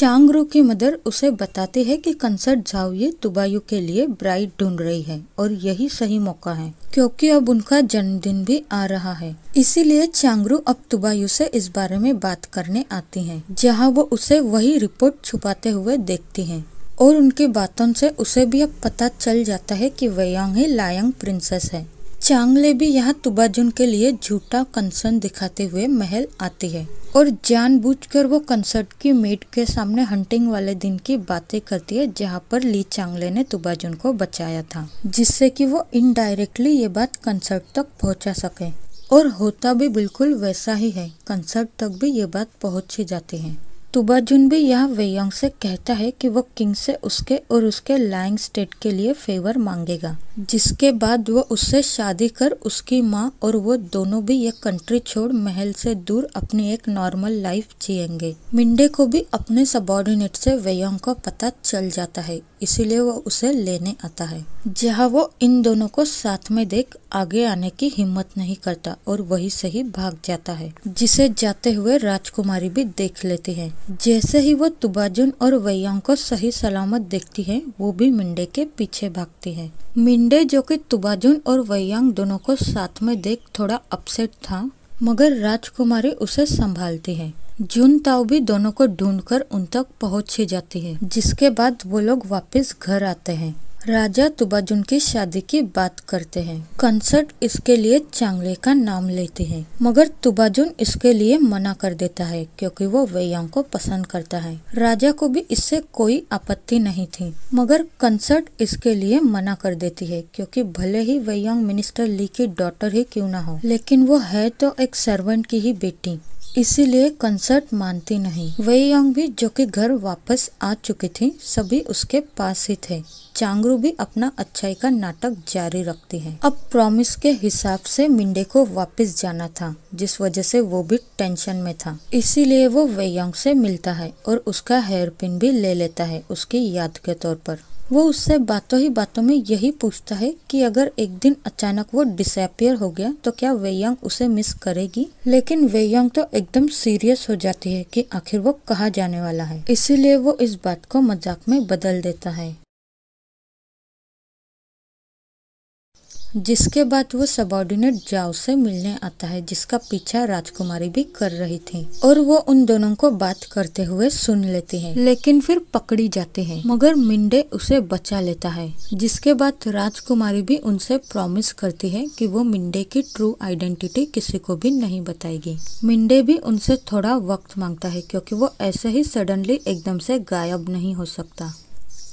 चांगरो की मदर उसे बताते हैं कि कंसर्ट जाओये तुबायु के लिए ब्राइड ढूंढ रही है और यही सही मौका है क्योंकि अब उनका जन्मदिन भी आ रहा है इसीलिए चांगरू अब तुबायु से इस बारे में बात करने आती हैं, जहां वो उसे वही रिपोर्ट छुपाते हुए देखती हैं और उनकी बातों से उसे भी अब पता चल जाता है कि वयांग ही लायंग प्रिंसेस है चांगले भी यहाँ तुबाजुन के लिए झूठा कंसर्न दिखाते हुए महल आती है और जानबूझकर वो कंसर्ट की मेट के सामने हंटिंग वाले दिन की बातें करती है जहाँ पर ली चांगले ने तुबाजुन को बचाया था जिससे कि वो इनडायरेक्टली ये बात कंसर्ट तक पहुँचा सके और होता भी बिल्कुल वैसा ही है कंसर्ट तक भी ये बात पहुँच ही जाती है तुबाजुन भी यह वेयोंग से कहता है कि वो किंग से उसके और उसके लाइंग स्टेट के लिए फेवर मांगेगा जिसके बाद वो उससे शादी कर उसकी माँ और वो दोनों भी यह कंट्री छोड़ महल से दूर अपनी एक नॉर्मल लाइफ जियेंगे मिंडे को भी अपने सबॉर्डिनेट से वेयोंग का पता चल जाता है इसीलिए वो उसे लेने आता है जहाँ वो इन दोनों को साथ में देख आगे आने की हिम्मत नहीं करता और वही से ही भाग जाता है जिसे जाते हुए राजकुमारी भी देख लेती है जैसे ही वो तुबाजुन और वेयोंग को सही सलामत देखती है वो भी मिंडे के पीछे भागती है मिंडे संडे जो कि तुबाजुन और वैयांग दोनों को साथ में देख थोड़ा अपसेट था मगर राजकुमारी उसे संभालती है जून ताऊ भी दोनों को ढूंढकर उन तक पहुंच ही जाती है जिसके बाद वो लोग वापस घर आते हैं राजा तुबाजुन की शादी की बात करते हैं कंसर्ट इसके लिए चांगले का नाम लेते हैं मगर तुबाजुन इसके लिए मना कर देता है क्योंकि वो वैया को पसंद करता है राजा को भी इससे कोई आपत्ति नहीं थी मगर कंसर्ट इसके लिए मना कर देती है क्योंकि भले ही वैयांग मिनिस्टर ली की डॉटर ही क्यों ना हो लेकिन वो है तो एक सर्वेंट की ही बेटी इसीलिए कंसर्ट मानती नहीं यंग भी जो कि घर वापस आ चुकी थी सभी उसके पास ही थे चांगरू भी अपना अच्छाई का नाटक जारी रखती है अब प्रॉमिस के हिसाब से मिंडे को वापस जाना था जिस वजह से वो भी टेंशन में था इसीलिए वो वेयांग से मिलता है और उसका हेयर पिन भी ले लेता है उसकी याद के तौर पर वो उससे बातों ही बातों में यही पूछता है कि अगर एक दिन अचानक वो डिसअपियर हो गया तो क्या वेयांग उसे मिस करेगी लेकिन वेयांग तो एकदम सीरियस हो जाती है कि आखिर वो कहा जाने वाला है इसीलिए वो इस बात को मजाक में बदल देता है जिसके बाद वो सबॉर्डिनेट जाओ से मिलने आता है जिसका पीछा राजकुमारी भी कर रही थी और वो उन दोनों को बात करते हुए सुन लेती है लेकिन फिर पकड़ी जाती है मगर मिंडे उसे बचा लेता है जिसके बाद राजकुमारी भी उनसे प्रॉमिस करती है कि वो मिंडे की ट्रू आइडेंटिटी किसी को भी नहीं बताएगी मिंडे भी उनसे थोड़ा वक्त मांगता है क्योंकि वो ऐसे ही सडनली एकदम से गायब नहीं हो सकता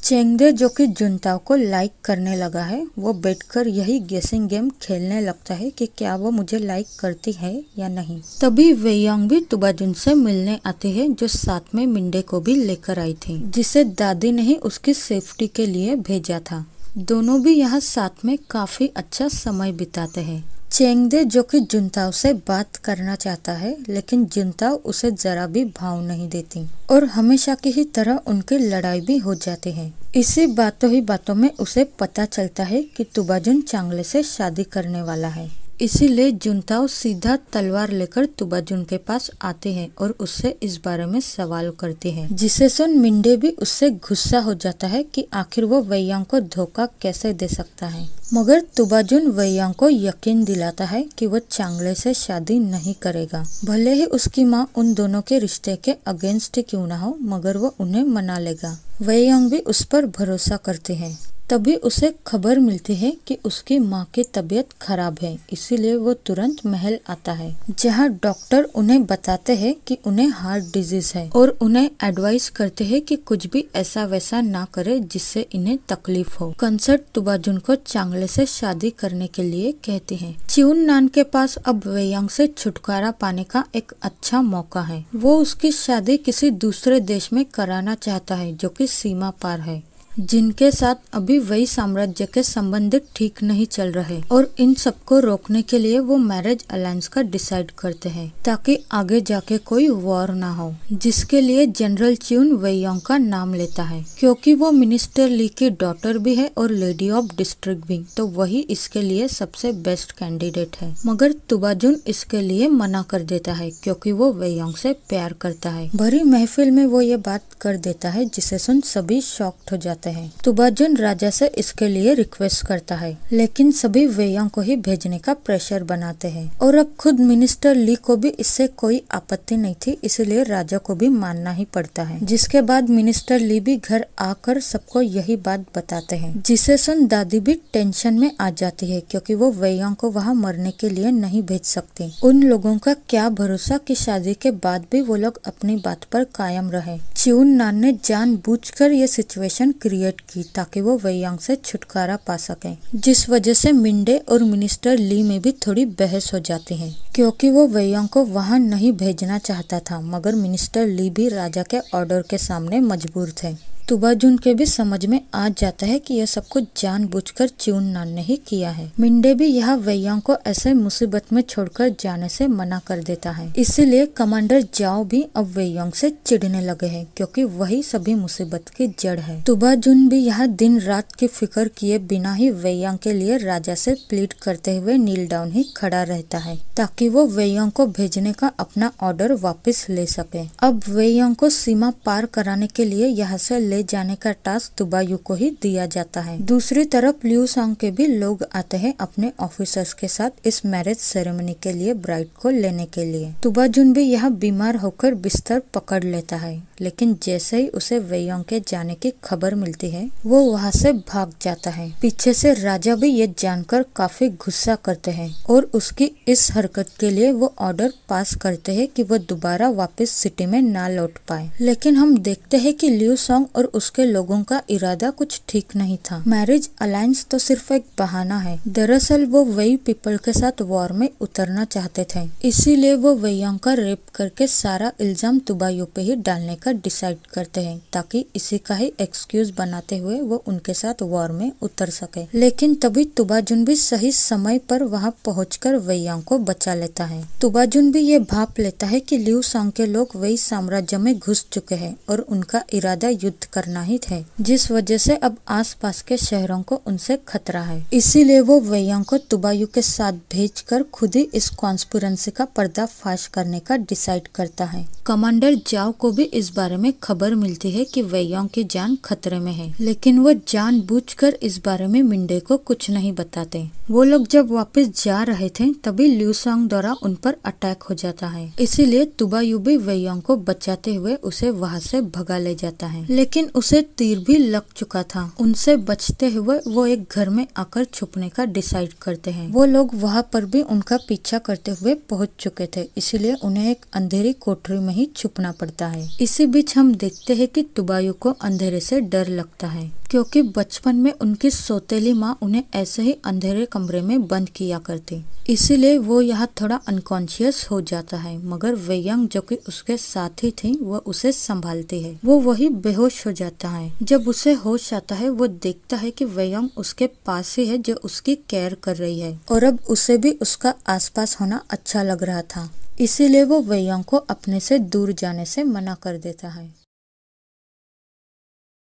चेंगदे जो कि जुनताओ को लाइक करने लगा है वो बैठकर यही गेसिंग गेम खेलने लगता है कि क्या वो मुझे लाइक करती है या नहीं तभी यंग भी तुबाजुन से मिलने आते हैं जो साथ में मिंडे को भी लेकर आई थी जिसे दादी ने ही उसकी सेफ्टी के लिए भेजा था दोनों भी यहाँ साथ में काफी अच्छा समय बिताते हैं चेंगदे जो कि जुनताओ से बात करना चाहता है लेकिन जुनताओ उसे जरा भी भाव नहीं देती और हमेशा की ही तरह उनकी लड़ाई भी हो जाती है इसी बातों ही बातों में उसे पता चलता है कि तुबाजुन चांगले से शादी करने वाला है इसीलिए जुनताओ सीधा तलवार लेकर तुबाजुन के पास आते हैं और उससे इस बारे में सवाल करते हैं जिसे सुन मिंडे भी उससे गुस्सा हो जाता है कि आखिर वो वैयांग को धोखा कैसे दे सकता है मगर तुबाजुन वैयांग को यकीन दिलाता है कि वो चांगले से शादी नहीं करेगा भले ही उसकी माँ उन दोनों के रिश्ते के अगेंस्ट क्यों ना हो मगर वो उन्हें मना लेगा वैयांग भी उस पर भरोसा करते हैं तभी उसे खबर मिलती है कि उसकी माँ की तबीयत खराब है इसीलिए वो तुरंत महल आता है जहाँ डॉक्टर उन्हें बताते हैं कि उन्हें हार्ट डिजीज है और उन्हें एडवाइस करते हैं कि कुछ भी ऐसा वैसा ना करे जिससे इन्हें तकलीफ हो कंसर्ट तुबाजुन को चांगले से शादी करने के लिए कहते हैं चिउन नान के पास अब वेयांग से छुटकारा पाने का एक अच्छा मौका है वो उसकी शादी किसी दूसरे देश में कराना चाहता है जो की सीमा पार है जिनके साथ अभी वही साम्राज्य के संबंध ठीक नहीं चल रहे और इन सबको रोकने के लिए वो मैरिज अलायंस का डिसाइड करते हैं ताकि आगे जाके कोई वॉर ना हो जिसके लिए जनरल च्यून वेयोंग का नाम लेता है क्योंकि वो मिनिस्टर ली की डॉटर भी है और लेडी ऑफ डिस्ट्रिक्ट भी तो वही इसके लिए सबसे बेस्ट कैंडिडेट है मगर तुबाजुन इसके लिए मना कर देता है क्योंकि वो वेयोंग से प्यार करता है भरी महफिल में वो ये बात कर देता है जिसे सुन सभी शॉक्ट हो जाते सकते हैं तुबाजुन राजा से इसके लिए रिक्वेस्ट करता है लेकिन सभी वेयों को ही भेजने का प्रेशर बनाते हैं और अब खुद मिनिस्टर ली को भी इससे कोई आपत्ति नहीं थी इसलिए राजा को भी मानना ही पड़ता है जिसके बाद मिनिस्टर ली भी घर आकर सबको यही बात बताते हैं जिसे सुन दादी भी टेंशन में आ जाती है क्योंकि वो वेयों को वहाँ मरने के लिए नहीं भेज सकती उन लोगों का क्या भरोसा की शादी के बाद भी वो लोग अपनी बात पर कायम रहे चिउन नान ने कर ये सिचुएशन क्रिएट क्रिएट की ताकि वो वयांग से छुटकारा पा सके जिस वजह से मिंडे और मिनिस्टर ली में भी थोड़ी बहस हो जाती है क्योंकि वो वयांग को वहाँ नहीं भेजना चाहता था मगर मिनिस्टर ली भी राजा के ऑर्डर के सामने मजबूर थे तुबाजुन के भी समझ में आ जाता है कि यह सब कुछ जान नान ने नहीं किया है मिंडे भी यह वैया को ऐसे मुसीबत में छोड़कर जाने से मना कर देता है इसीलिए कमांडर जाओ भी अब वैयांग से चिढ़ने लगे हैं क्योंकि वही सभी मुसीबत की जड़ है तुबाजुन भी यह दिन रात की फिक्र किए बिना ही वैयांग के लिए राजा से प्लीट करते हुए नील डाउन ही खड़ा रहता है ताकि वो वैयांग को भेजने का अपना ऑर्डर वापिस ले सके अब वैयांग को सीमा पार कराने के लिए यहाँ से ले ले जाने का टास्क दुबायू को ही दिया जाता है दूसरी तरफ लियू सॉन्ग के भी लोग आते हैं अपने ऑफिसर्स के साथ इस मैरिज सेरेमनी के लिए ब्राइड को लेने के लिए तुबा जुन भी यहाँ बीमार होकर बिस्तर पकड़ लेता है लेकिन जैसे ही उसे वेयोंग के जाने की खबर मिलती है वो वहाँ से भाग जाता है पीछे से राजा भी ये जानकर काफी गुस्सा करते हैं और उसकी इस हरकत के लिए वो ऑर्डर पास करते हैं कि वो दोबारा वापस सिटी में ना लौट पाए लेकिन हम देखते हैं कि लियू सॉन्ग और उसके लोगों का इरादा कुछ ठीक नहीं था मैरिज अलायंस तो सिर्फ एक बहाना है दरअसल वो वही पीपल के साथ वॉर में उतरना चाहते थे इसीलिए वो वैयांग का रेप करके सारा इल्जाम तुबायो पे ही डालने का डिसाइड करते हैं ताकि इसी का ही एक्सक्यूज बनाते हुए वो उनके साथ वॉर में उतर सके लेकिन तभी तुबाजुन भी सही समय पर वहाँ पहुँच कर को बचा लेता है तुबाजुन भी ये भाप लेता है की लियू सॉन्ग के लोग वही साम्राज्य में घुस चुके हैं और उनका इरादा युद्ध करना ही है जिस वजह से अब आसपास के शहरों को उनसे खतरा है इसीलिए वो वैया को तुबायू के साथ भेजकर खुद ही इस कॉन्स्पिरेंसी का पर्दाफाश करने का डिसाइड करता है कमांडर जाओ को भी इस बारे में खबर मिलती है कि वैया की जान खतरे में है लेकिन वो जान इस बारे में मिंडे को कुछ नहीं बताते वो लोग जब वापस जा रहे थे तभी ल्यूसोंग द्वारा उन पर अटैक हो जाता है इसीलिए तुबायू भी वैया को बचाते हुए उसे वहाँ से भगा ले जाता है लेकिन लेकिन उसे तीर भी लग चुका था उनसे बचते हुए वो एक घर में आकर छुपने का डिसाइड करते हैं वो लोग वहां पर भी उनका पीछा करते हुए पहुंच चुके थे इसीलिए उन्हें एक अंधेरी कोठरी में ही छुपना पड़ता है इसी बीच हम देखते हैं कि तुबायु को अंधेरे से डर लगता है क्योंकि बचपन में उनकी सौतेली माँ उन्हें ऐसे ही अंधेरे कमरे में बंद किया करती इसीलिए वो यहाँ थोड़ा अनकॉन्शियस हो जाता है मगर यंग जो कि उसके साथी थी वह उसे संभालती है वो वही बेहोश हो जाता है जब उसे होश आता है वो देखता है कि यंग उसके पास ही है जो उसकी केयर कर रही है और अब उसे भी उसका आसपास होना अच्छा लग रहा था इसीलिए वो यंग को अपने से दूर जाने से मना कर देता है